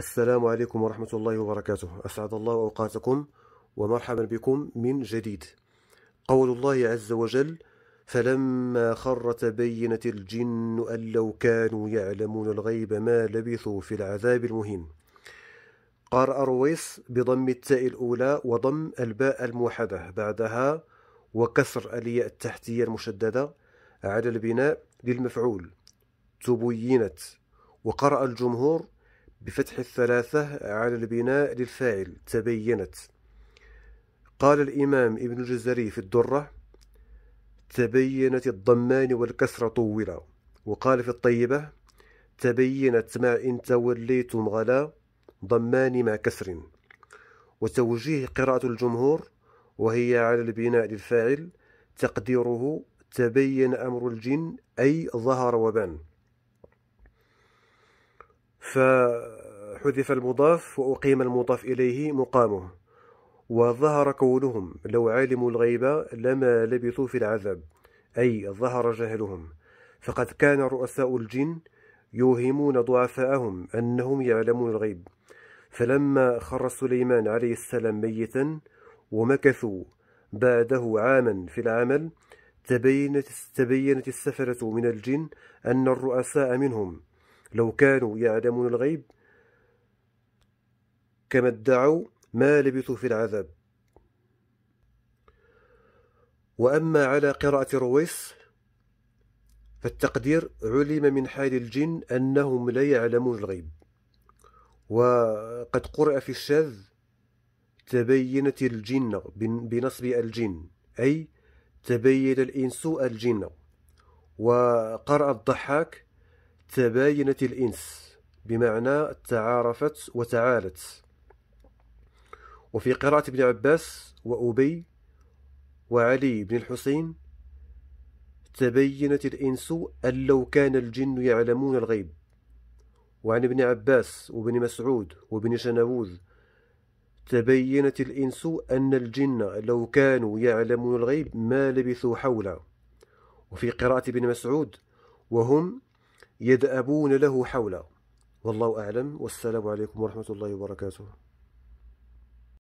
السلام عليكم ورحمة الله وبركاته أسعد الله أوقاتكم ومرحبا بكم من جديد قول الله عز وجل فلما خر تبينت الجن أن لو كانوا يعلمون الغيب ما لبثوا في العذاب المهين قرأ رويس بضم التاء الأولى وضم الباء الموحدة بعدها وكسر الياء التحتية المشددة على البناء للمفعول تبينت وقرأ الجمهور بفتح الثلاثة على البناء للفاعل تبينت قال الإمام ابن الجزري في الدرة تبينت الضمان والكسر طولا وقال في الطيبة تبينت ما إن توليتم غلا ضمان مع كسر وتوجيه قراءة الجمهور وهي على البناء للفاعل تقديره تبين أمر الجن أي ظهر وبان فحذف المضاف وأقيم المضاف إليه مقامه وظهر قولهم لو علموا الغيب لما لبثوا في العذاب أي ظهر جهلهم فقد كان رؤساء الجن يوهمون ضعفاءهم أنهم يعلمون الغيب فلما خر سليمان عليه السلام ميتا ومكثوا بعده عاما في العمل تبينت, تبينت السفرة من الجن أن الرؤساء منهم لو كانوا يعلمون الغيب كما ادعوا ما لبثوا في العذاب وأما على قراءة رويس فالتقدير علم من حال الجن أنهم لا يعلمون الغيب وقد قرأ في الشاذ تبينت الجن بنصب الجن أي تبين الإنس الجن وقرأ الضحاك تباينت الإنس بمعنى تعارفت وتعالت وفي قراءة ابن عباس وأبي وعلي بن الحسين تبينت الإنس أن لو كان الجن يعلمون الغيب وعن ابن عباس وابن مسعود وابن شنوذ تبينت الإنس أن الجن لو كانوا يعلمون الغيب ما لبثوا حولا وفي قراءة ابن مسعود وهم يدأبون له حوله والله أعلم والسلام عليكم ورحمة الله وبركاته